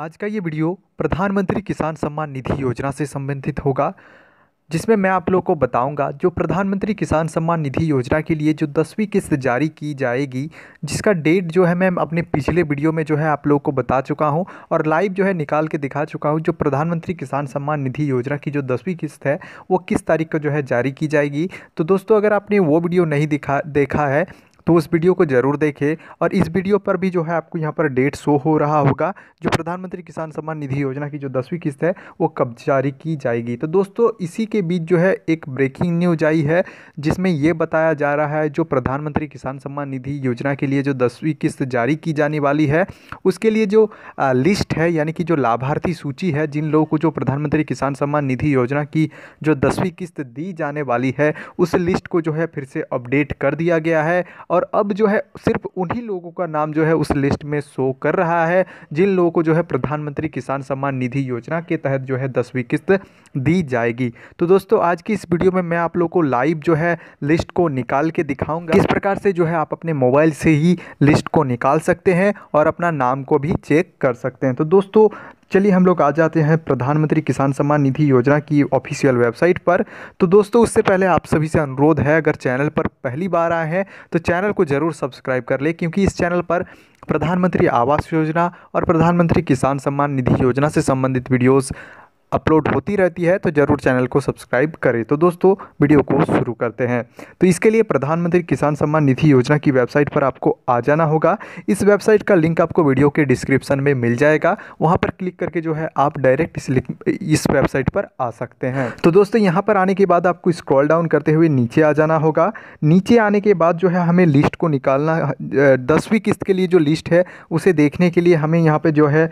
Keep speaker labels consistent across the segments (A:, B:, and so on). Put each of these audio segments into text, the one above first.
A: आज का ये वीडियो प्रधानमंत्री किसान सम्मान निधि योजना से संबंधित होगा जिसमें मैं आप लोग को बताऊंगा जो प्रधानमंत्री किसान सम्मान निधि योजना के लिए जो दसवीं किस्त जारी की जाएगी जिसका डेट जो है मैं अपने पिछले वीडियो में जो है आप लोग को बता चुका हूं और लाइव जो है निकाल के दिखा चुका हूं जो प्रधानमंत्री किसान सम्मान निधि योजना की जो दसवीं किस्त है वो किस तारीख को जो है जारी की जाएगी तो दोस्तों अगर आपने वो वीडियो नहीं दिखा देखा है तो उस वीडियो को ज़रूर देखें और इस वीडियो पर भी जो है आपको यहाँ पर डेट शो हो रहा होगा जो प्रधानमंत्री किसान सम्मान निधि योजना की जो दसवीं किस्त है वो कब जारी की जाएगी तो दोस्तों इसी के बीच जो है एक ब्रेकिंग न्यूज आई है जिसमें यह बताया जा रहा है जो प्रधानमंत्री किसान सम्मान निधि योजना के लिए जो दसवीं किस्त जारी की जाने वाली है उसके लिए जो लिस्ट है यानी कि जो लाभार्थी सूची है जिन लोगों को जो प्रधानमंत्री किसान सम्मान निधि योजना की जो दसवीं किस्त दी जाने वाली है उस लिस्ट को जो है फिर से अपडेट कर दिया गया है और और अब जो है सिर्फ उन्हीं लोगों का नाम जो है उस लिस्ट में शो कर रहा है जिन लोगों को जो है प्रधानमंत्री किसान सम्मान निधि योजना के तहत जो है दसवीं किस्त दी जाएगी तो दोस्तों आज की इस वीडियो में मैं आप लोग को लाइव जो है लिस्ट को निकाल के दिखाऊंगा इस प्रकार से जो है आप अपने मोबाइल से ही लिस्ट को निकाल सकते हैं और अपना नाम को भी चेक कर सकते हैं तो दोस्तों चलिए हम लोग आ जाते हैं प्रधानमंत्री किसान सम्मान निधि योजना की ऑफिशियल वेबसाइट पर तो दोस्तों उससे पहले आप सभी से अनुरोध है अगर चैनल पर पहली बार आए हैं तो चैनल को ज़रूर सब्सक्राइब कर ले क्योंकि इस चैनल पर प्रधानमंत्री आवास योजना और प्रधानमंत्री किसान सम्मान निधि योजना से संबंधित वीडियोस अपलोड होती रहती है तो ज़रूर चैनल को सब्सक्राइब करें तो दोस्तों वीडियो को शुरू करते हैं तो इसके लिए प्रधानमंत्री किसान सम्मान निधि योजना की वेबसाइट पर आपको आ जाना होगा इस वेबसाइट का लिंक आपको वीडियो के डिस्क्रिप्शन में मिल जाएगा वहाँ पर क्लिक करके जो है आप डायरेक्ट इस इस वेबसाइट पर आ सकते हैं तो दोस्तों यहाँ पर आने के बाद आपको स्क्रॉल डाउन करते हुए नीचे आ जाना होगा नीचे आने के बाद जो है हमें लिस्ट को निकालना दसवीं किस्त के लिए जो लिस्ट है उसे देखने के लिए हमें यहाँ पर जो है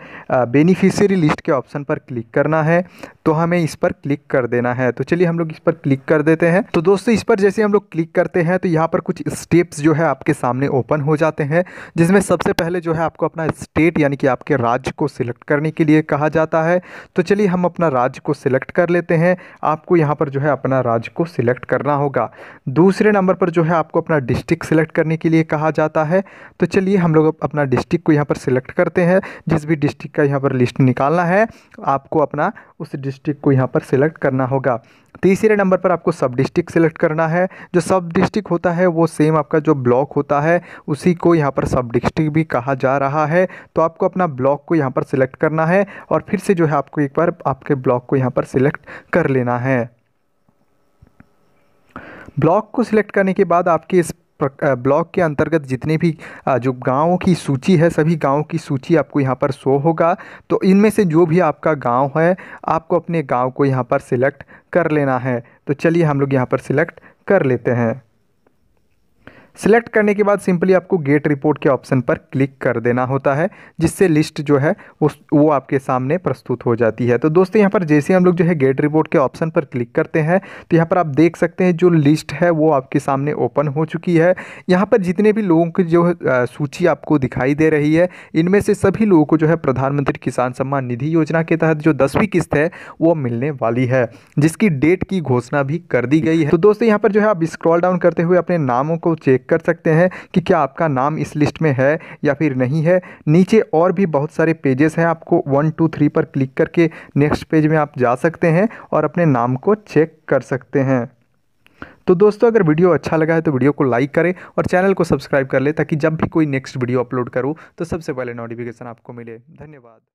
A: बेनिफिशियरी लिस्ट के ऑप्शन पर क्लिक करना है तो हमें इस पर क्लिक कर देना है तो चलिए हम लोग इस पर क्लिक कर देते हैं तो दोस्तों इस पर जैसे हम लोग क्लिक करते हैं तो यहाँ पर कुछ स्टेप्स जो है आपके सामने ओपन हो जाते हैं जिसमें सबसे पहले जो है आपको अपना स्टेट यानी कि आपके राज्य को सिलेक्ट करने के लिए कहा जाता है तो चलिए हम अपना राज्य को सिलेक्ट कर लेते हैं आपको यहाँ पर जो है अपना राज्य को सिलेक्ट करना होगा दूसरे नंबर पर जो है आपको अपना डिस्ट्रिक्ट सिलेक्ट करने के लिए कहा जाता है तो चलिए हम लोग अपना डिस्ट्रिक्ट को यहाँ पर सिलेक्ट करते हैं जिस भी डिस्ट्रिक्ट का यहाँ पर लिस्ट निकालना है आपको अपना उस डिस्ट्रिक्ट को यहाँ पर सिलेक्ट करना होगा तीसरे नंबर पर आपको सब डिस्ट्रिक्ट सिलेक्ट करना है जो सब डिस्ट्रिक्ट होता है वो सेम आपका जो ब्लॉक होता है उसी को यहाँ पर सब डिस्ट्रिक्ट भी कहा जा रहा है तो आपको अपना ब्लॉक को यहाँ पर सिलेक्ट करना है और फिर से जो है आपको एक बार आपके ब्लॉक को यहाँ पर सिलेक्ट कर लेना है ब्लॉक को सिलेक्ट करने के बाद आपके इस ब्लॉक के अंतर्गत जितने भी जो गाँव की सूची है सभी गाँव की सूची आपको यहाँ पर शो होगा तो इनमें से जो भी आपका गाँव है आपको अपने गाँव को यहाँ पर सिलेक्ट कर लेना है तो चलिए हम लोग यहाँ पर सिलेक्ट कर लेते हैं सिलेक्ट करने के बाद सिंपली आपको गेट रिपोर्ट के ऑप्शन पर क्लिक कर देना होता है जिससे लिस्ट जो है उस वो आपके सामने प्रस्तुत हो जाती है तो दोस्तों यहाँ पर जैसे हम लोग जो है गेट रिपोर्ट के ऑप्शन पर क्लिक करते हैं तो यहाँ पर आप देख सकते हैं जो लिस्ट है वो आपके सामने ओपन हो चुकी है यहाँ पर जितने भी लोगों की जो सूची आपको दिखाई दे रही है इनमें से सभी लोगों को जो है प्रधानमंत्री किसान सम्मान निधि योजना के तहत जो दसवीं किस्त है वो मिलने वाली है जिसकी डेट की घोषणा भी कर दी गई है तो दोस्तों यहाँ पर जो है आप स्क्रॉल डाउन करते हुए अपने नामों को चेक कर सकते हैं कि क्या आपका नाम इस लिस्ट में है या फिर नहीं है नीचे और भी बहुत सारे पेजेस हैं आपको वन टू थ्री पर क्लिक करके नेक्स्ट पेज में आप जा सकते हैं और अपने नाम को चेक कर सकते हैं तो दोस्तों अगर वीडियो अच्छा लगा है तो वीडियो को लाइक करें और चैनल को सब्सक्राइब कर लें ताकि जब भी कोई नेक्स्ट वीडियो अपलोड करूँ तो सबसे पहले नोटिफिकेशन आपको मिले धन्यवाद